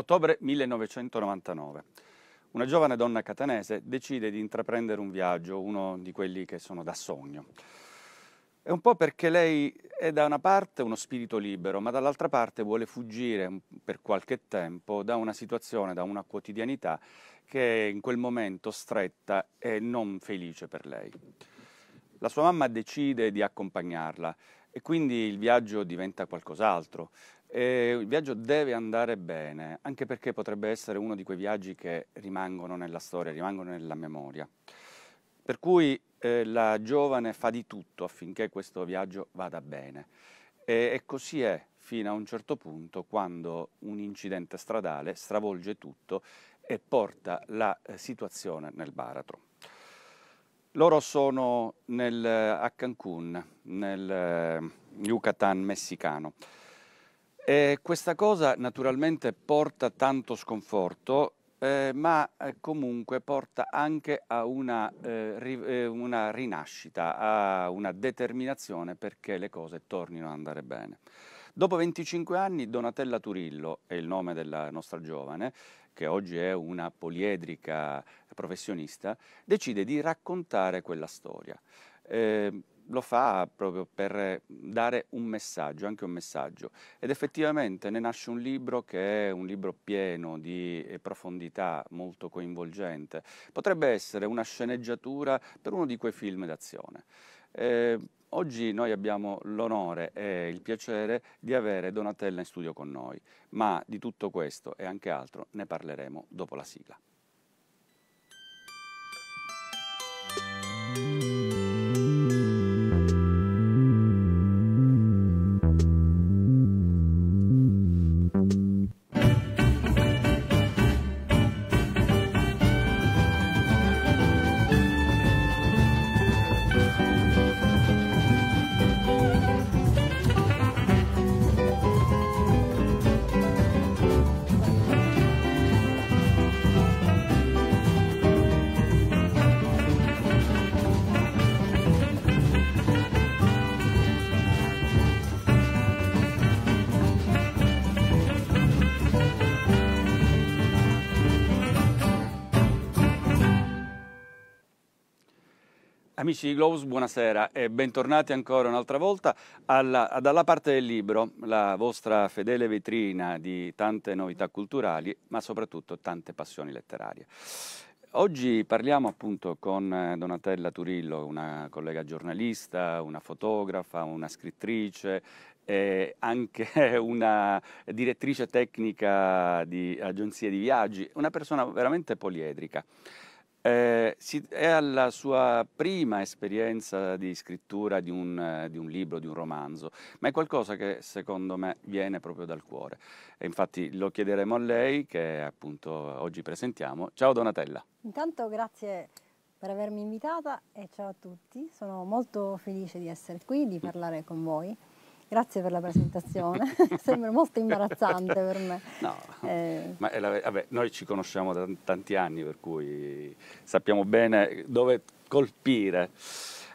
Ottobre 1999. Una giovane donna catanese decide di intraprendere un viaggio, uno di quelli che sono da sogno. È un po' perché lei è da una parte uno spirito libero, ma dall'altra parte vuole fuggire per qualche tempo da una situazione, da una quotidianità che è in quel momento stretta e non felice per lei. La sua mamma decide di accompagnarla e quindi il viaggio diventa qualcos'altro. E il viaggio deve andare bene, anche perché potrebbe essere uno di quei viaggi che rimangono nella storia, rimangono nella memoria. Per cui eh, la giovane fa di tutto affinché questo viaggio vada bene. E, e così è fino a un certo punto quando un incidente stradale stravolge tutto e porta la eh, situazione nel baratro. Loro sono nel, eh, a Cancun, nel eh, Yucatan messicano. Eh, questa cosa naturalmente porta tanto sconforto, eh, ma eh, comunque porta anche a una, eh, ri, eh, una rinascita, a una determinazione perché le cose tornino ad andare bene. Dopo 25 anni Donatella Turillo, è il nome della nostra giovane, che oggi è una poliedrica professionista, decide di raccontare quella storia. Eh, lo fa proprio per dare un messaggio, anche un messaggio. Ed effettivamente ne nasce un libro che è un libro pieno di eh, profondità, molto coinvolgente. Potrebbe essere una sceneggiatura per uno di quei film d'azione. Eh, Oggi noi abbiamo l'onore e il piacere di avere Donatella in studio con noi, ma di tutto questo e anche altro ne parleremo dopo la sigla. Amici di Globus, buonasera e bentornati ancora un'altra volta alla, dalla parte del libro, la vostra fedele vetrina di tante novità culturali, ma soprattutto tante passioni letterarie. Oggi parliamo appunto con eh, Donatella Turillo, una collega giornalista, una fotografa, una scrittrice e anche una direttrice tecnica di agenzie di viaggi, una persona veramente poliedrica. Eh, si, è alla sua prima esperienza di scrittura di un, di un, libro, di un romanzo, ma è qualcosa che secondo me viene proprio dal cuore. E infatti lo chiederemo a lei che appunto oggi presentiamo. Ciao Donatella. Intanto grazie per avermi invitata e ciao a tutti, sono molto felice di essere qui, di mm. parlare con voi. Grazie per la presentazione, sembra molto imbarazzante per me. No, eh. ma la, vabbè, noi ci conosciamo da tanti anni, per cui sappiamo bene dove colpire.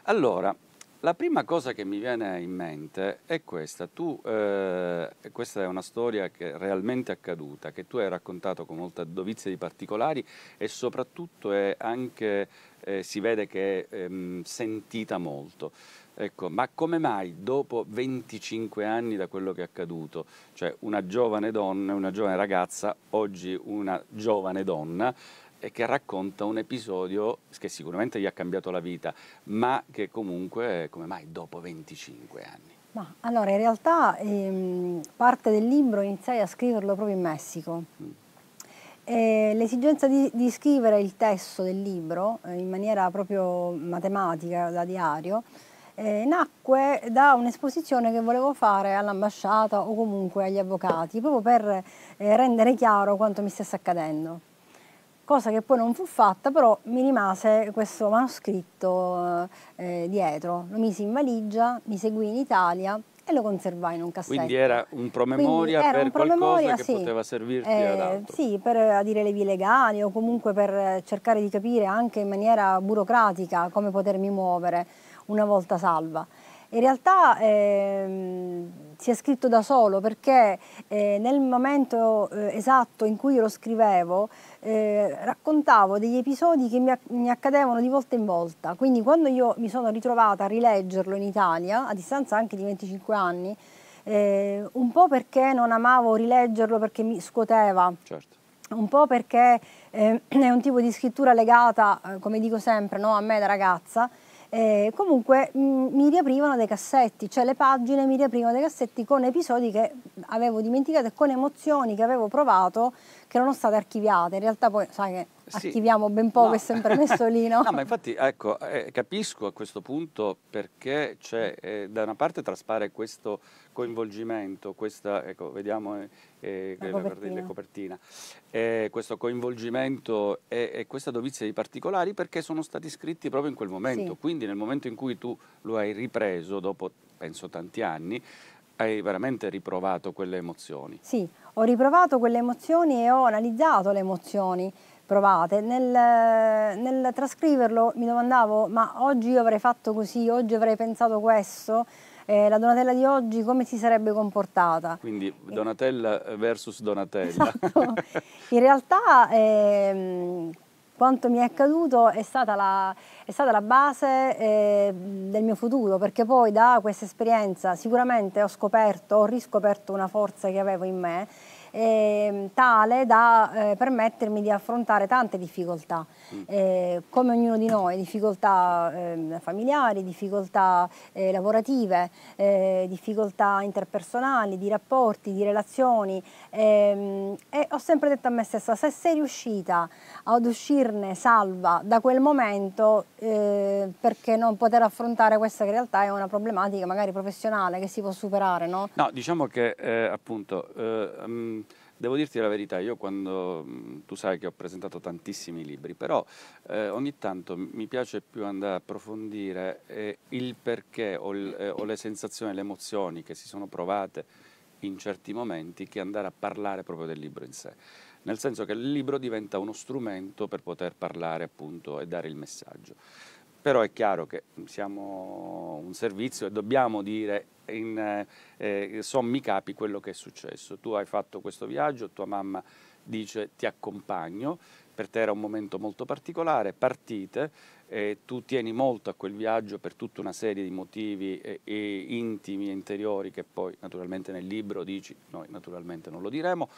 Allora, la prima cosa che mi viene in mente è questa. Tu, eh, questa è una storia che è realmente accaduta, che tu hai raccontato con molta dovizia di particolari e soprattutto anche, eh, si vede che è ehm, sentita molto. Ecco, ma come mai dopo 25 anni da quello che è accaduto, cioè una giovane donna, una giovane ragazza, oggi una giovane donna, che racconta un episodio che sicuramente gli ha cambiato la vita, ma che comunque, come mai dopo 25 anni? Ma, allora, in realtà ehm, parte del libro iniziai a scriverlo proprio in Messico. Mm. l'esigenza di, di, scrivere il testo del libro eh, in maniera proprio matematica, da diario, eh, nacque da un'esposizione che volevo fare all'ambasciata o comunque agli avvocati, proprio per eh, rendere chiaro quanto mi stesse accadendo. Cosa che poi non fu fatta, però mi rimase questo manoscritto eh, eh dietro. Lo misi in valigia, mi seguì in Italia e lo conservai in un cassetto. Quindi era un promemoria era per un promemoria, qualcosa sì, poteva servirti eh, ad altro. Sì, per adire eh, le vie legali o comunque per eh, cercare di capire anche in maniera burocratica come potermi muovere una volta salva. In realtà ehm, si è scritto da solo perché eh, nel momento eh, esatto in cui lo scrivevo eh, raccontavo degli episodi che mi, mi, accadevano di volta in volta, quindi quando io mi sono ritrovata a rileggerlo in Italia, a distanza anche di 25 anni, eh, un po' perché non amavo rileggerlo perché mi scuoteva. Certo un po' perché eh, è un tipo di scrittura legata, eh, come dico sempre, no, a me da ragazza, eh, comunque mh, mm, mi riaprivano dei cassetti, cioè le pagine mi riaprivano dei cassetti con episodi che avevo dimenticato e con emozioni che avevo provato che erano state archiviate. In realtà poi sai che sì. attiviamo ben poco, no. è sempre messo lì, no? ma infatti, ecco, eh, capisco a questo punto perché c'è, eh, da una parte traspare questo coinvolgimento, questa, ecco, vediamo eh, eh la copertina, la copertina eh, questo coinvolgimento e, e, questa dovizia di particolari perché sono stati scritti proprio in quel momento, sì. quindi nel momento in cui tu lo hai ripreso dopo, penso, tanti anni, hai veramente riprovato quelle emozioni. Sì, ho riprovato quelle emozioni e ho analizzato le emozioni provate. Nel, nel trascriverlo mi domandavo ma oggi io avrei fatto così, oggi avrei pensato questo, eh, la Donatella di oggi come si sarebbe comportata. Quindi Donatella eh. versus Donatella. Esatto. In realtà eh, quanto mi è accaduto è stata la, è stata la base ehm, del mio futuro, perché poi da questa esperienza sicuramente ho scoperto, ho riscoperto una forza che avevo in me eh, tale da eh, permettermi di affrontare tante difficoltà, mm. eh, come ognuno di noi, difficoltà ehm, familiari, difficoltà eh, lavorative, eh, difficoltà interpersonali, di rapporti, di relazioni ehm, e ho sempre detto a me stessa se sei riuscita ad uscirne salva da quel momento eh, perché non poter affrontare questa che in realtà è una problematica magari professionale che si può superare, no? No, diciamo che appunto... Um Devo dirti la verità, io quando mhmm, tu sai che ho presentato tantissimi libri, però eh, ogni tanto mi piace più andare a approfondire eh, il perché o, il, eh, o, le sensazioni, le emozioni che si sono provate in certi momenti che andare a parlare proprio del libro in sé. Nel senso che il libro diventa uno strumento per poter parlare appunto e dare il messaggio però è chiaro che siamo un servizio e dobbiamo dire in eh, eh, sommi capi quello che è successo. Tu hai fatto questo viaggio, tua mamma dice ti accompagno, per te era un momento molto particolare, partite, eh, tu tieni molto a quel viaggio per tutta una serie di motivi eh, e intimi e interiori che poi naturalmente nel libro dici, noi naturalmente non lo diremo,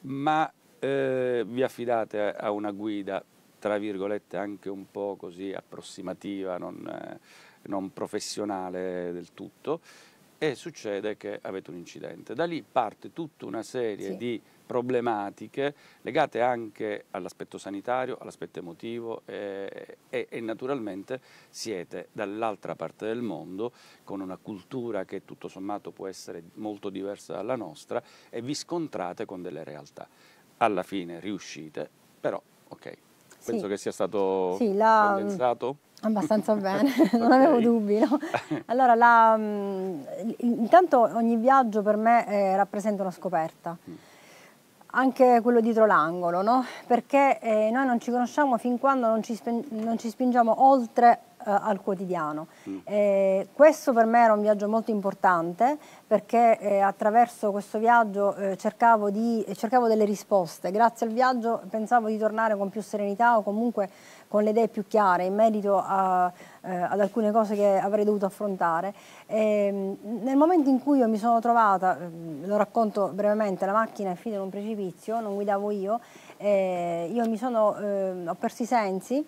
ma eh, vi affidate a una guida tra virgolette anche un po' così approssimativa, non, eh, non professionale del tutto e succede che avete un incidente. Da lì parte tutta una serie sì. di problematiche legate anche all'aspetto sanitario, all'aspetto emotivo e, eh, e, e, naturalmente siete dall'altra parte del mondo con una cultura che tutto sommato può essere molto diversa dalla nostra e vi scontrate con delle realtà. Alla fine riuscite, però ok, Penso sì. che sia stato sì, la, mm, condensato. Abbastanza bene, non okay. avevo dubbi. No? Allora, la, mm, intanto ogni viaggio per me eh, rappresenta una scoperta. Mm. anche quello dietro l'angolo, no? perché eh, noi non ci conosciamo fin quando non ci, non ci, spingiamo oltre eh, al quotidiano. Mm. Eh, questo per me era un viaggio molto importante perché eh, attraverso questo viaggio eh, cercavo, di, eh, cercavo, delle risposte. Grazie al viaggio pensavo di tornare con più serenità o comunque con le idee più chiare in merito a, eh, ad alcune cose che avrei dovuto affrontare. Ehm, nel momento in cui io mi sono trovata, ehm, lo racconto brevemente, la macchina è finita in un precipizio, non guidavo io, io mi sono, ehm, ho perso i sensi.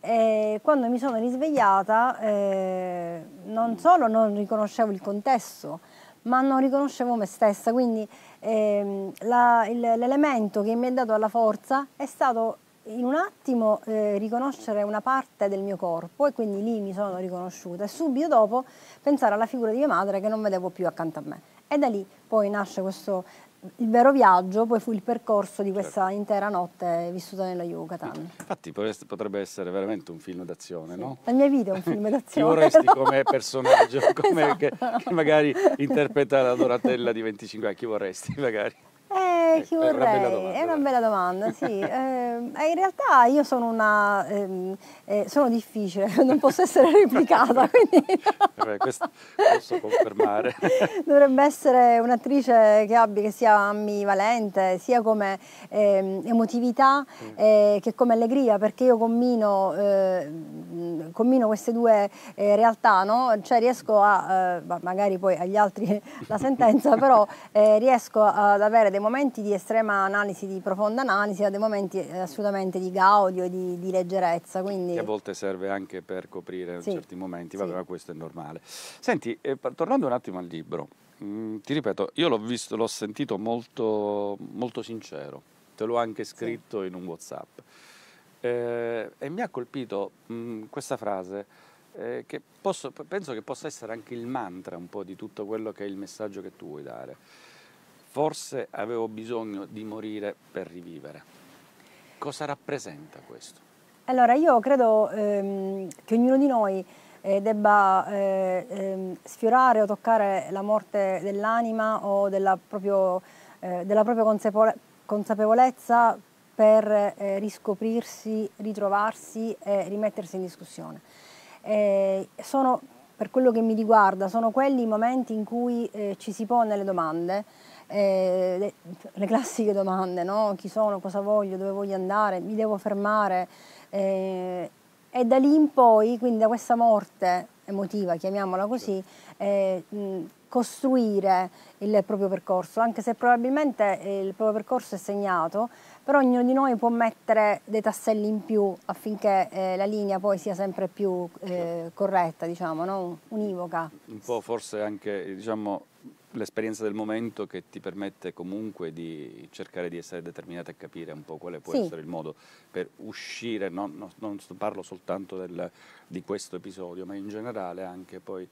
E quando mi sono risvegliata eh, non solo non riconoscevo il contesto, ma non riconoscevo me stessa, quindi eh, l'elemento che mi ha dato la forza è stato in un attimo eh, riconoscere una parte del mio corpo e quindi lì mi sono riconosciuta e subito dopo pensare alla figura di mia madre che non vedevo più accanto a me. E da lì poi nasce questo il vero viaggio poi fu il percorso di questa certo. intera notte vissuta nella Yucatan. Infatti potrebbe essere veramente un film d'azione, sì. no? La mia vita è un film d'azione. Più resti come personaggio, come esatto. che, che, magari interpreta la Donatella di 25 anni, chi vorresti magari? Eh, eh chi vorrei? È una bella domanda, sì. Ehm, eh, in realtà io sono una... Ehm, eh, sono difficile, non posso essere replicata, quindi... Vabbè, eh questo posso confermare. Dovrebbe essere un'attrice che abbia, che sia ambivalente, sia come ehm, emotività mm. eh, che come allegria, perché io combino, combino queste due realtà, no? Cioè riesco a... magari poi agli altri la sentenza, però riesco ad avere dei dei momenti di estrema analisi, di profonda analisi, a dei momenti eh, assolutamente di gaudio e di, di, leggerezza. Quindi... Che a volte serve anche per coprire sì. certi momenti, vabbè, sì. ma questo è normale. Senti, eh, tornando un attimo al libro, mh, mm, ti ripeto, io l'ho visto, l'ho sentito molto, molto sincero, te l'ho anche scritto sì. in un WhatsApp. Eh, e mi ha colpito mh, mm, questa frase. Eh, che posso, penso che possa essere anche il mantra un po' di tutto quello che è il messaggio che tu vuoi dare. Forse avevo bisogno di morire per rivivere. Cosa rappresenta questo? Allora, io credo ehm, che ognuno di noi eh, debba eh, ehm, sfiorare o toccare la morte dell'anima o della, proprio, eh, della propria consapevole consapevolezza per eh, riscoprirsi, ritrovarsi e rimettersi in discussione. Eh, sono, per quello che mi riguarda, sono quelli i momenti in cui eh, ci si pone le domande eh, le, le, classiche domande, no? chi sono, cosa voglio, dove voglio andare, mi devo fermare. Eh, e da lì in poi, quindi da questa morte emotiva, chiamiamola così, eh, mh, costruire il proprio percorso, anche se probabilmente il proprio percorso è segnato, però ognuno di noi può mettere dei tasselli in più affinché eh, la linea poi sia sempre più eh, certo. corretta, diciamo, no? univoca. Un po' forse anche diciamo, l'esperienza del momento che ti permette comunque di cercare di essere determinata e capire un po' quale può sì. essere il modo per uscire, non, non, non parlo soltanto del, di questo episodio, ma in generale anche poi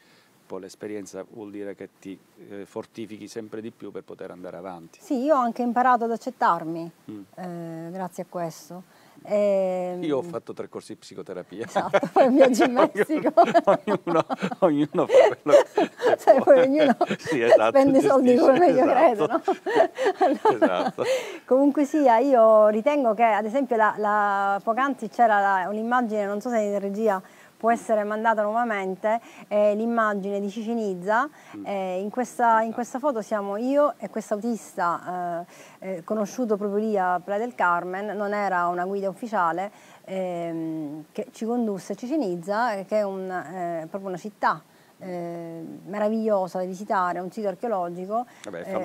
l'esperienza vuol dire che ti eh, fortifichi sempre di più per poter andare avanti. Sì, io ho anche imparato ad accettarmi mm. eh, grazie a questo. E... Ehm, io ho fatto tre corsi di psicoterapia. Esatto, poi viaggio in Messico. ognuno, ognuno, fa quello che cioè, poi ognuno sì, esatto, spende i soldi come meglio credo. Esatto. No? Allora, esatto. Comunque sia, io ritengo che ad esempio la, la, poc'anzi c'era la, un'immagine, non so se in regia può essere mandata nuovamente è eh, l'immagine di Cicinizza. Mm. Eh, in, questa, in, esatto. questa, foto siamo io e quest'autista eh, eh, conosciuto proprio lì a Playa del Carmen, non era una guida ufficiale, ehm, che ci condusse a Cicinizza, eh, che è un, proprio una città eh, meravigliosa da visitare, un sito archeologico Vabbè, eh, che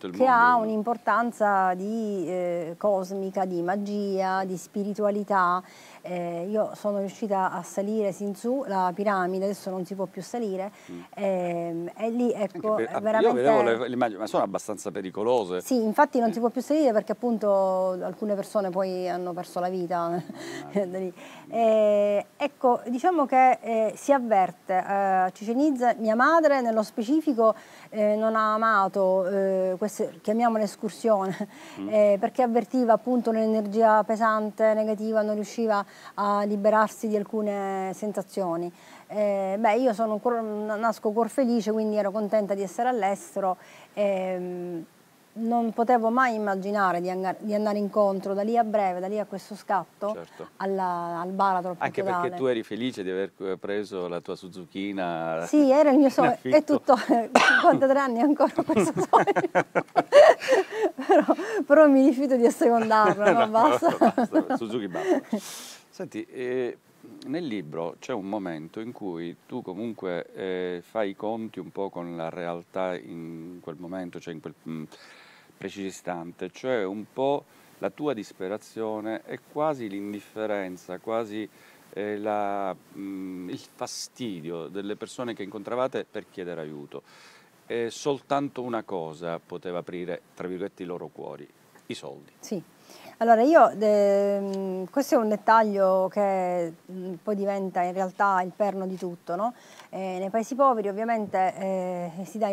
mondo. ha un'importanza eh, cosmica, di magia, di spiritualità. Eh, io sono riuscita a salire sin su la piramide, adesso non si può più salire, mm. Ehm, e lì ecco, per, ah, veramente... Io vedevo le immagini, ma sono abbastanza pericolose. Sì, infatti non mm. si può più salire perché appunto alcune persone poi hanno perso la vita. Ah. Eh, ecco, diciamo che eh, si avverte, ci Cicenizza, mia madre nello specifico eh, non ha amato eh, queste, chiamiamola escursione, mm. eh, perché avvertiva appunto un'energia pesante, negativa, non riusciva a liberarsi di alcune sensazioni. Eh, beh, io sono, nasco cuor felice, quindi ero contenta di essere all'estero. Ehm, non potevo mai immaginare di, di, andare incontro da lì a breve, da lì a questo scatto, certo. alla, al baratro. Anche perché tu eri felice di aver eh, preso la tua Suzukiina. Sì, era il mio sogno. è tutto, 53 eh, anni ancora questo sogno. però, però, mi rifiuto di assecondarlo, no, no, basta. basta. Suzuki basta. Senti, eh, nel libro c'è un momento in cui tu comunque eh, fai i conti un po' con la realtà in quel momento, cioè in quel... Mh, mm, precisistante, cioè un po' la tua disperazione e quasi l'indifferenza, quasi eh, la, mh, mm, il fastidio delle persone che incontravate per chiedere aiuto. E soltanto una cosa poteva aprire, tra virgolette, i loro cuori, i soldi. Sì. Allora io, eh, questo è un dettaglio che poi diventa in realtà il perno di tutto, no? eh, nei paesi poveri ovviamente eh, si, dà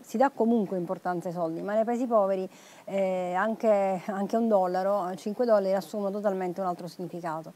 si, dà comunque importanza ai soldi, ma nei paesi poveri eh, anche, anche un dollaro, 5 dollari assumono totalmente un altro significato.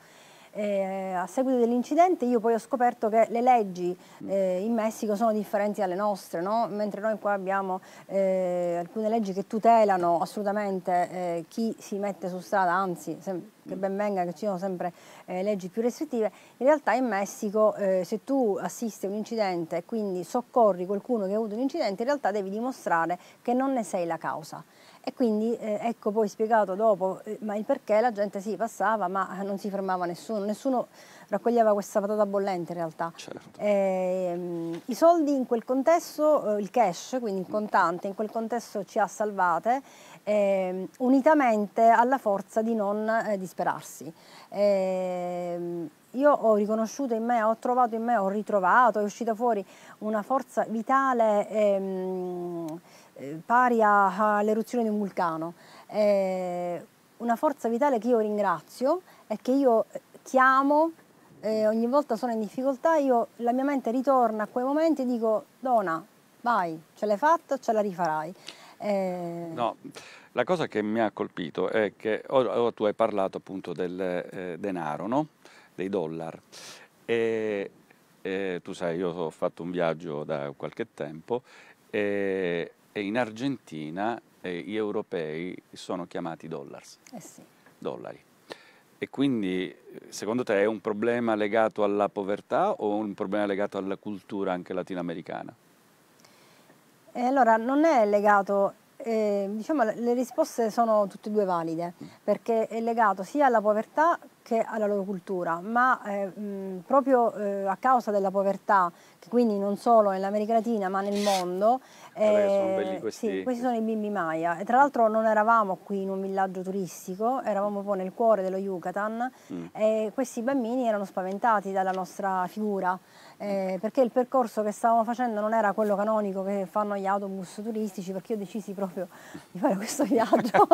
Eh, a seguito dell'incidente io poi ho scoperto che le leggi mm. eh, in Messico sono differenti dalle nostre, no? mentre noi qua abbiamo eh, alcune leggi che tutelano assolutamente eh, chi si mette su strada, anzi che ben venga che ci siano sempre eh, leggi più restrittive, in realtà in Messico eh, se tu assisti a un incidente e quindi soccorri qualcuno che ha avuto un incidente in realtà devi dimostrare che non ne sei la causa. E quindi eh, ecco poi spiegato dopo eh, ma il perché la gente si sì, passava ma eh, non si fermava nessuno, nessuno raccoglieva questa patata bollente in realtà. Certo. Eh, I soldi in quel contesto, eh, il cash, quindi il contante, in quel contesto ci ha salvate ehm, unitamente alla forza di non eh, disperarsi ehm, io ho riconosciuto in me, ho trovato in me, ho ritrovato, è uscita fuori una forza vitale ehm, eh, pari all'eruzione di un vulcano. Eh, una forza vitale che io ringrazio e che io eh, chiamo eh, ogni volta sono in difficoltà, io, la mia mente ritorna a quei momenti e dico Dona, vai, ce l'hai fatta, ce la rifarai. Eh... No, la cosa che mi ha colpito è che ora, tu hai parlato appunto del eh, denaro, no? dei dollari. E, e, tu sai, io ho fatto un viaggio da qualche tempo e e in Argentina eh, gli europei sono chiamati dollars. Eh sì. Dollari. E quindi eh, secondo te è un problema legato alla povertà o un problema legato alla cultura anche latinoamericana? Eh, allora, non è legato, eh, diciamo le risposte sono tutte e due valide, mm. perché è legato sia alla povertà che alla loro cultura, ma eh, mh, proprio eh, a causa della povertà, che quindi non solo nell'America Latina ma nel mondo, eh, sono belli questi. Sì, questi sono i bimbi Maya. E tra l'altro non eravamo qui in un villaggio turistico, eravamo poi nel cuore dello Yucatan mm. e questi bambini erano spaventati dalla nostra figura eh, perché il percorso che stavamo facendo non era quello canonico che fanno gli autobus turistici, perché io decisi proprio di fare questo viaggio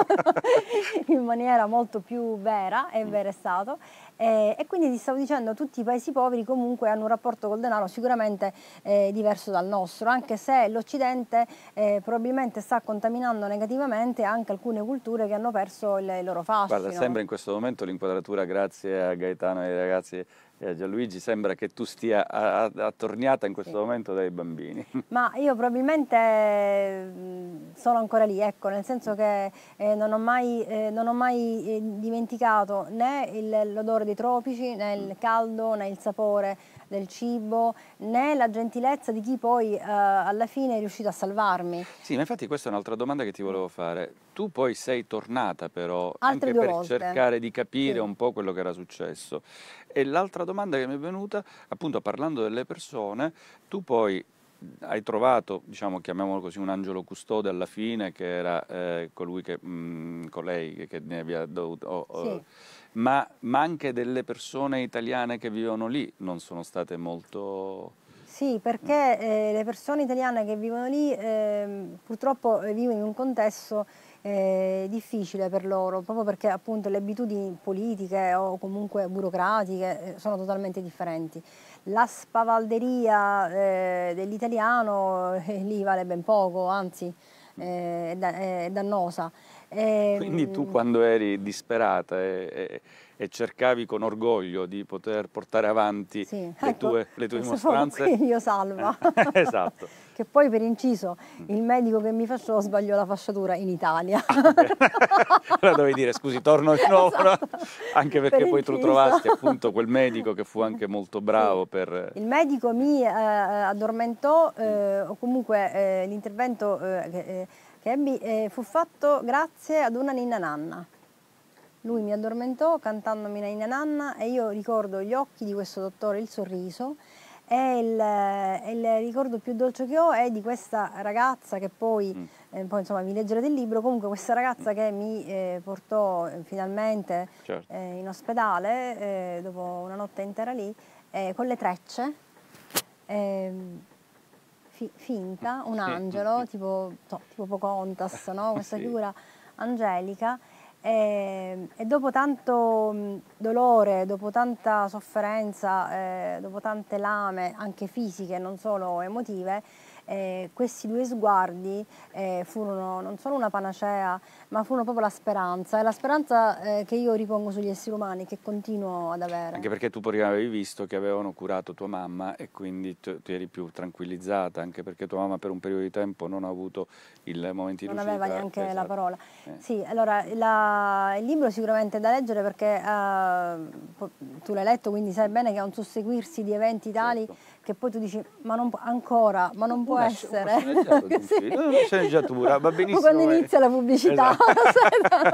in maniera molto più vera, e mm. vera è stato. Eh, e quindi ti stavo dicendo, tutti i paesi poveri comunque hanno un rapporto col denaro sicuramente eh, diverso dal nostro, anche se l'Occidente eh, probabilmente sta contaminando negativamente anche alcune culture che hanno perso il, il loro fascino. Guarda, sembra in questo momento l'inquadratura, grazie a Gaetano e ai ragazzi eh, Gianluigi, sembra che tu stia attorniata in questo sì. momento dai bambini. Ma io probabilmente sono ancora lì, ecco, nel senso che eh, non ho mai, eh, non ho mai eh, dimenticato né l'odore dei tropici, né il caldo, né il sapore del cibo, né la gentilezza di chi poi eh, alla fine è riuscito a salvarmi. Sì, ma infatti questa è un'altra domanda che ti volevo fare. Tu poi sei tornata però Altre anche per volte. cercare di capire sì. un po' quello che era successo. E l'altra domanda che mi è venuta, appunto parlando delle persone, tu poi hai trovato, diciamo, chiamiamolo così, un angelo custode alla fine, che era eh, colui che, mh, mm, colei che ne aveva dovuto... Oh, oh, sì. ma, ma, anche delle persone italiane che vivono lì non sono state molto... Sì, perché eh, le persone italiane che vivono lì ehm, eh, purtroppo vivono in un contesto difficile per loro, proprio perché appunto le abitudini politiche o comunque burocratiche eh, sono totalmente differenti. La spavalderia eh, dell'italiano eh, lì vale ben poco, anzi eh, è, da, è dannosa. Quindi tu ehm, quando eri disperata e, e cercavi con orgoglio di poter portare avanti sì, le, ecco, tue, le tue dimostranze. Io salva. Eh, esatto. che poi per inciso mm. il medico che mi facciò sbagliò la fasciatura in Italia. Ah, allora dovevi dire scusi torno di nuovo, esatto. anche perché per poi inciso. tu trovasti appunto quel medico che fu anche molto bravo sì. per... Il medico mi eh, eh addormentò mm. eh, o comunque eh, l'intervento eh, che, eh, che ebbi fu fatto grazie ad una ninna nanna. Lui mi addormentò cantandomi Naina Nanna e io ricordo gli occhi di questo dottore, il sorriso e il, il, ricordo più dolce che ho è di questa ragazza che poi, mm. eh, poi insomma vi leggerete il libro, comunque questa ragazza mm. che mi eh, portò eh, finalmente certo. eh, in ospedale eh, dopo una notte intera lì eh, con le trecce ehm, fi finta, un angelo, tipo, so, tipo Pocahontas, no? questa sì. figura angelica e, ehm, e, dopo tanto dolore, dopo tanta sofferenza, eh, dopo tante lame, anche fisiche, non solo emotive, eh, questi due sguardi eh, furono non solo una panacea, ma furono proprio la speranza. e la speranza eh, che io ripongo sugli esseri umani, che continuo ad avere. Anche perché tu prima avevi visto che avevano curato tua mamma e quindi tu, eri più tranquillizzata, anche perché tua mamma per un periodo di tempo non ha avuto il momento di Non aveva neanche esatto. la parola. Eh. Sì, allora la, il libro sicuramente è da leggere perché eh, tu l'hai letto, quindi sai bene che è un susseguirsi di eventi tali certo che poi tu dici ma non può, ancora, ma non una, può essere. Una sì. sceneggiatura, va benissimo. Poi quando eh. inizia la pubblicità.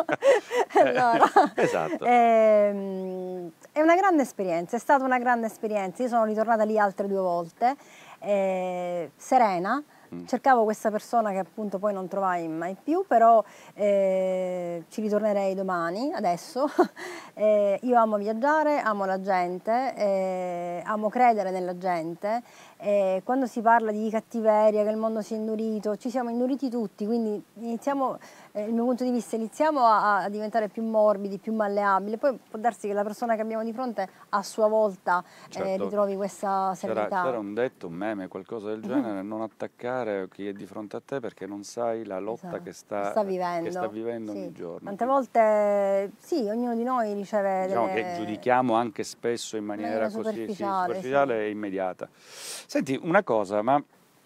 Esatto. Eh, allora, esatto. Ehm, è una grande esperienza, è stata una grande esperienza. Io sono ritornata lì altre due volte, eh, serena, Mm. Cercavo questa persona che appunto poi non trovai mai più, però eh, ci ritornerei domani, adesso. eh, io amo viaggiare, amo la gente, eh, amo credere nella gente. Eh, quando si parla di cattiveria, che il mondo si è indurito, ci siamo induriti tutti, quindi iniziamo eh, il mio punto di vista, iniziamo a, a, diventare più morbidi, più malleabili, poi può darsi che la persona che abbiamo di fronte a sua volta eh, certo. eh, ritrovi questa serietà. C'era un detto, un meme, qualcosa del mhm. genere, non attaccare chi è di fronte a te perché non sai la lotta esatto. che, sta, sta vivendo, che sta vivendo sì. ogni giorno. Tante volte sì, ognuno di noi riceve diciamo delle... che giudichiamo anche spesso in maniera, in maniera superficiale, così, sì, superficiale sì. e immediata. Senti, una cosa, ma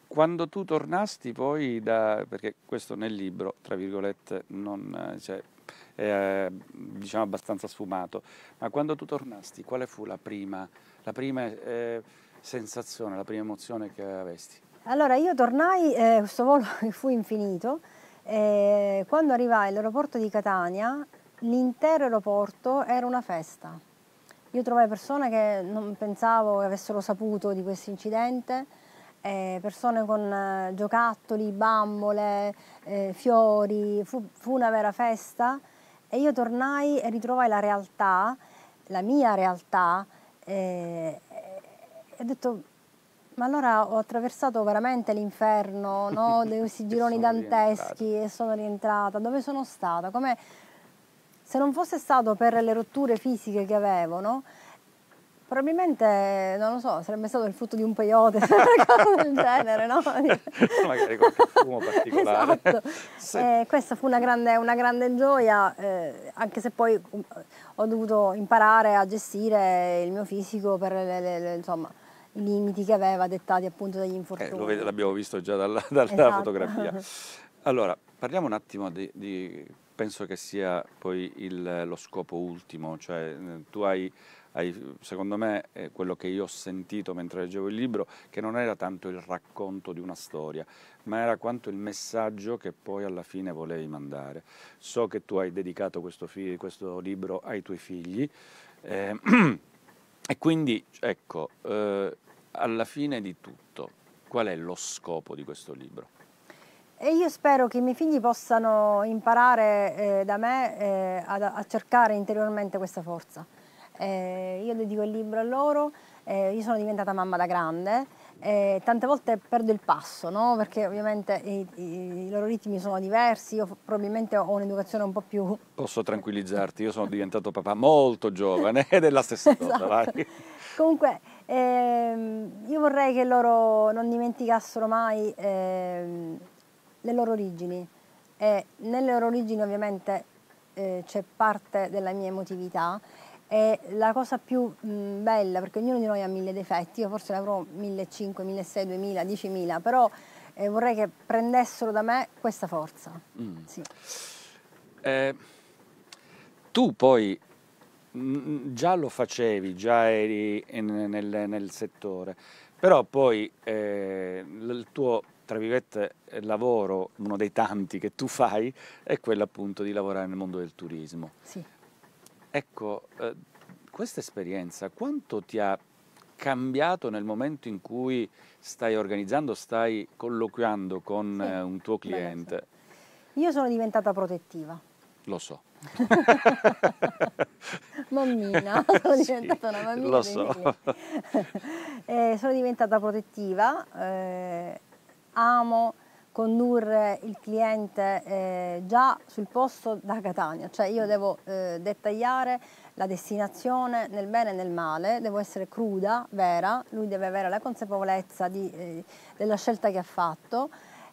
quando tu tornasti poi da, perché questo nel libro, tra virgolette, non, eh, cioè, è eh, diciamo abbastanza sfumato, ma quando tu tornasti quale fu la prima, la prima eh, sensazione, la prima emozione che avesti? Allora io tornai, eh, questo volo fu infinito, eh, quando arrivai all'aeroporto di Catania l'intero aeroporto era una festa. Io trovai persone che non pensavo avessero saputo di questo incidente, eh, persone con eh, giocattoli, bambole, eh, fiori, fu, fu una vera festa e io tornai e ritrovai la realtà, la mia realtà, eh, e ho detto ma allora ho attraversato veramente l'inferno, no? questi gironi danteschi rientrata. e sono rientrata, dove sono stata? Come se non fosse stato per le rotture fisiche che avevo, no? Probabilmente, non lo so, sarebbe stato il frutto di un peyote, qualcosa del genere, no? Magari qualche fumo esatto. particolare. Esatto. Sì. Eh, questa fu una grande, una grande gioia, eh, anche se poi um, ho dovuto imparare a gestire il mio fisico per le, le, le, insomma, i limiti che aveva dettati appunto dagli eh, infortuni. Eh, l'abbiamo visto già dalla, dalla esatto. fotografia. Allora, parliamo un attimo di, di penso che sia poi il, lo scopo ultimo, cioè eh, tu hai ai, secondo me eh, quello che io ho sentito mentre leggevo il libro, che non era tanto il racconto di una storia, ma era quanto il messaggio che poi alla fine volevi mandare. So che tu hai dedicato questo, questo libro ai tuoi figli eh, e quindi ecco, eh, alla fine di tutto, qual è lo scopo di questo libro? E io spero che i miei figli possano imparare eh, da me eh, a, a cercare interiormente questa forza eh, io dedico il libro a loro, eh, io sono diventata mamma da grande, eh, tante volte perdo il passo, no? perché ovviamente i, i, loro ritmi sono diversi, io probabilmente ho un'educazione un po' più... Posso tranquillizzarti, io sono diventato papà molto giovane ed è la stessa esatto. cosa, vai. Comunque, ehm, io vorrei che loro non dimenticassero mai ehm, le loro origini e nelle loro origini ovviamente eh, c'è parte della mia emotività è la cosa più mh, mm, bella, perché ognuno di noi ha mille difetti, io forse ne avrò 1.500, 1.600, 2.000, 10.000, però eh, vorrei che prendessero da me questa forza. Mm. Sì. Eh, tu poi mh, mm, mm, già lo facevi, già eri in, nel, nel, settore, però poi eh, il tuo tra virgolette, lavoro, uno dei tanti che tu fai, è quello appunto di lavorare nel mondo del turismo. Sì. Ecco, eh, questa esperienza quanto ti ha cambiato nel momento in cui stai organizzando, stai colloquiando con sì, eh, un tuo cliente? Bene, Io sono diventata protettiva. Lo so. mammina, sono diventata una mammina. Lo so. eh, sono diventata protettiva, eh, amo condurre il cliente eh, già sul posto da Catania, cioè io devo eh, dettagliare la destinazione nel bene e nel male, devo essere cruda, vera, lui deve avere la consapevolezza di, eh, della scelta che ha fatto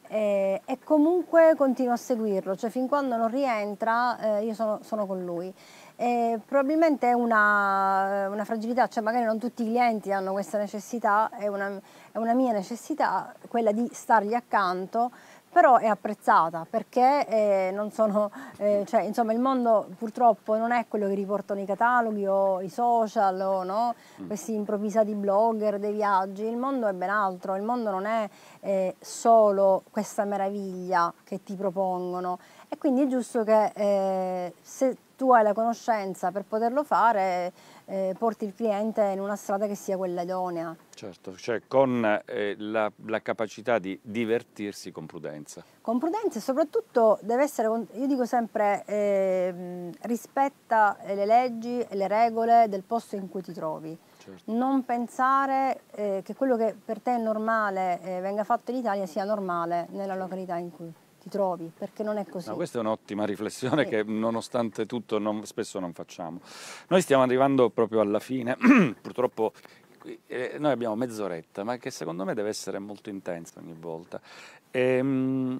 eh, e comunque continuo a seguirlo, cioè fin quando non rientra eh, io sono, sono con lui. Eh, probabilmente è una, eh, una, fragilità, cioè magari non tutti i clienti hanno questa necessità, è una, è una mia necessità quella di stargli accanto, però è apprezzata perché eh, sono, eh, cioè, insomma, il mondo purtroppo non è quello che riportano i cataloghi o i social o no? Mm. questi improvvisati blogger dei viaggi, il mondo è ben altro, il mondo non è eh, solo questa meraviglia che ti propongono, e quindi è giusto che eh, se tu hai la conoscenza per poterlo fare, eh, porti il cliente in una strada che sia quella idonea. Certo, cioè con eh, la, la, capacità di divertirsi con prudenza. Con prudenza e soprattutto deve essere, io dico sempre, eh, rispetta le leggi e le regole del posto in cui ti trovi. Certo. Non pensare eh, che quello che per te è normale eh, venga fatto in Italia sia normale nella località in cui ti trovi, perché non è così. No, questa è un'ottima riflessione sì. che nonostante tutto non, spesso non facciamo. Noi stiamo arrivando proprio alla fine, purtroppo eh, noi abbiamo mezz'oretta, ma che secondo me deve essere molto intensa ogni volta. Ehm,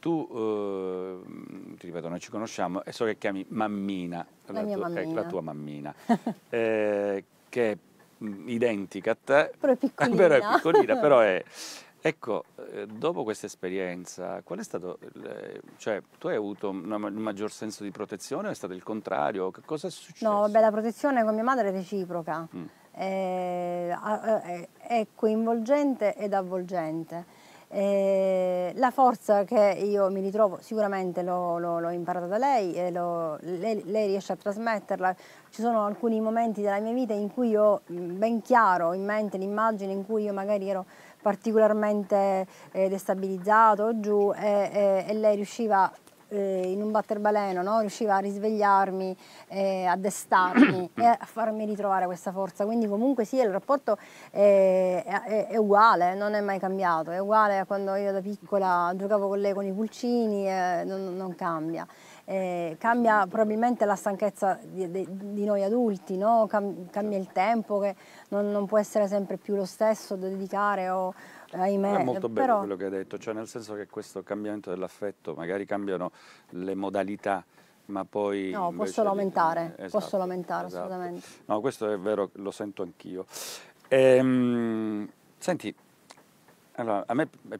tu, eh, ti ripeto, noi ci conosciamo e so che chiami mammina, la, la, tu, mammina. Eh, la tua mammina, eh, che è mm, identica a te, però è piccolina, però è piccolina però è, Ecco, eh, dopo questa esperienza, qual è stato, eh, cioè tu hai avuto un maggior senso di protezione o è stato il contrario? Che cosa è successo? No, beh, la protezione con mia madre è reciproca, mm. Eh, è, è, coinvolgente ed avvolgente. È la forza che io mi ritrovo sicuramente l'ho, imparata da lei e lei, lei riesce a trasmetterla. Ci sono alcuni momenti della mia vita in cui ho mm, ben chiaro in mente l'immagine in cui io magari ero particolarmente eh, destabilizzato giù e, e, e lei riusciva eh, in un batterbaleno, no? riusciva a risvegliarmi, eh, a destarmi e a farmi ritrovare questa forza. Quindi comunque sì, il rapporto eh, è, è, è, uguale, non è mai cambiato, è uguale a quando io da piccola giocavo con lei con i pulcini, non, non cambia eh, cambia probabilmente la stanchezza di, di, di noi adulti, no? Cam cambia il tempo che non, non, può essere sempre più lo stesso da dedicare o ahimè. È molto bello però... quello che hai detto, cioè nel senso che questo cambiamento dell'affetto, magari cambiano le modalità ma poi... No, posso aumentare, esatto, posso lamentare esatto. assolutamente. No, questo è vero, lo sento anch'io. Ehm, senti, allora, a me è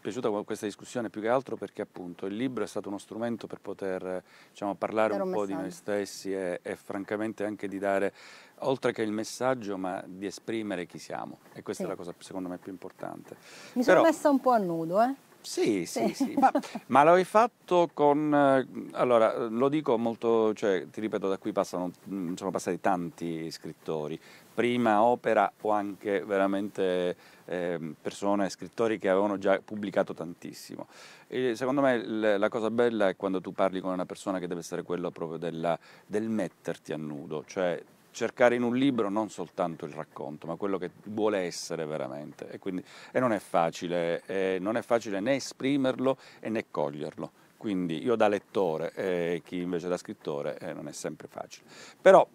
piaciuta questa discussione più che altro perché appunto il libro è stato uno strumento per poter diciamo, parlare un, un, po' di noi stessi e, e, francamente anche di dare, oltre che il messaggio, ma di esprimere chi siamo. E questa sì. è la cosa secondo me più importante. Mi sono messa un po' a nudo, eh? Sì, sì, sì. sì. Ma, ma l'hai fatto con... Eh, allora, lo dico molto... Cioè, ti ripeto, da qui passano, mm, sono passati tanti scrittori. Prima opera o anche veramente eh, persone, scrittori che avevano già pubblicato tantissimo. E secondo me la cosa bella è quando tu parli con una persona che deve essere quella proprio della, del metterti a nudo, cioè cercare in un libro non soltanto il racconto, ma quello che vuole essere veramente. E, quindi, e non, è facile, eh, non è facile né esprimerlo né coglierlo. Quindi io da lettore eh, e eh, chi invece da scrittore eh, non è sempre facile. Però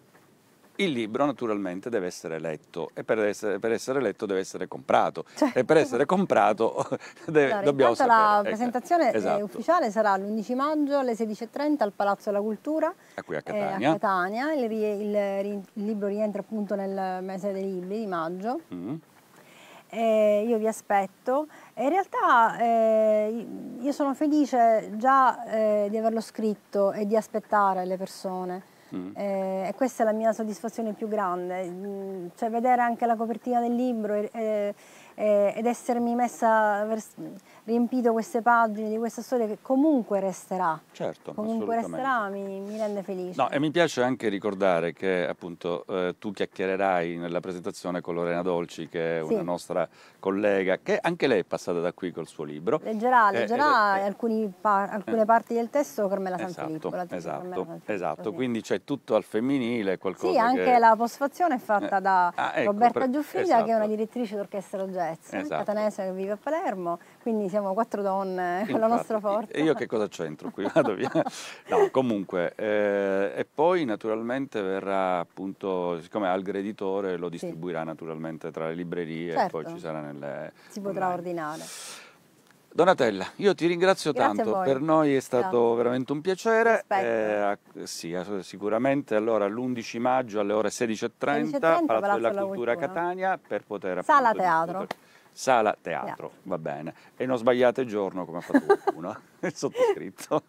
il libro naturalmente deve essere letto e per essere, per essere letto deve essere comprato cioè. e per essere comprato deve, allora, dobbiamo sapere. La ecco, presentazione eh, esatto. ufficiale sarà l'11 maggio alle 16.30 al Palazzo della Cultura a, qui a Catania. Eh, a Catania. Il, il, il, libro rientra appunto nel mese dei libri di maggio. Mm. Eh, io vi aspetto. E in realtà eh, io sono felice già eh, di averlo scritto e di aspettare le persone. Mm. Eh, e questa è la mia soddisfazione più grande, mm, cioè vedere anche la copertina del libro e, eh, eh, ed essermi messa, aver riempito queste pagine di questa storia che comunque resterà. Certo, comunque resterà, mi, mi, rende felice. No, e mi piace anche ricordare che appunto eh, tu chiacchiererai nella presentazione con Lorena Dolci, che è sì. una nostra collega, che anche lei è passata da qui col suo libro. Leggerà, eh, leggerà eh, eh, alcuni par alcune parti del testo Carmela Sanfilippo. Esatto, esatto, esatto. Sì. quindi c'è tutto al femminile qualcosa Sì, anche che... la postfazione è fatta da ah, ecco, Roberta per... Giuffrida esatto. che è una esatto. direttrice d'orchestra oggetto. Svezia, esatto. catanese che vive a Palermo, quindi siamo quattro donne Infatti, con la nostra forza. E io che cosa c'entro qui? Vado via. No, comunque, eh, e poi naturalmente verrà appunto, siccome al greditore, lo distribuirà sì. naturalmente tra le librerie certo. e poi certo. ci sarà nelle... Si potrà online. ordinare. Donatella, io ti ringrazio Grazie tanto, per noi è stato no. veramente un piacere. Eh, sì, sicuramente allora l'11 maggio alle ore 16.30, 16 Palazzo, Palazzo della Cultura, Cultura Catania, per poter... Sala appunto, teatro. sala teatro, yeah. va bene. E non sbagliate giorno come ha fatto qualcuno, il sottoscritto.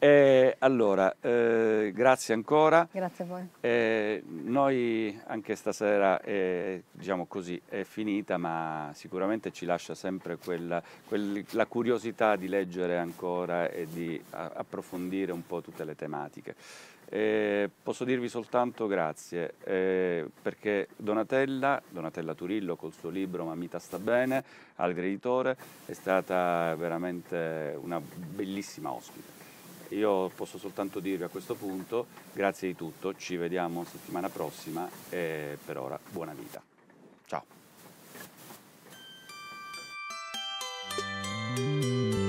Eh, allora, eh, grazie ancora. Grazie a voi. Eh, noi anche stasera, eh, diciamo così, è finita, ma sicuramente ci lascia sempre quella, quel, la curiosità di leggere ancora e di approfondire un po' tutte le tematiche. Eh, posso dirvi soltanto grazie, eh, perché Donatella, Donatella Turillo col suo libro Mamita sta bene, al creditore, è stata veramente una bellissima ospite. Io posso soltanto dirvi a questo punto grazie di tutto, ci vediamo settimana prossima e per ora buona vita. Ciao.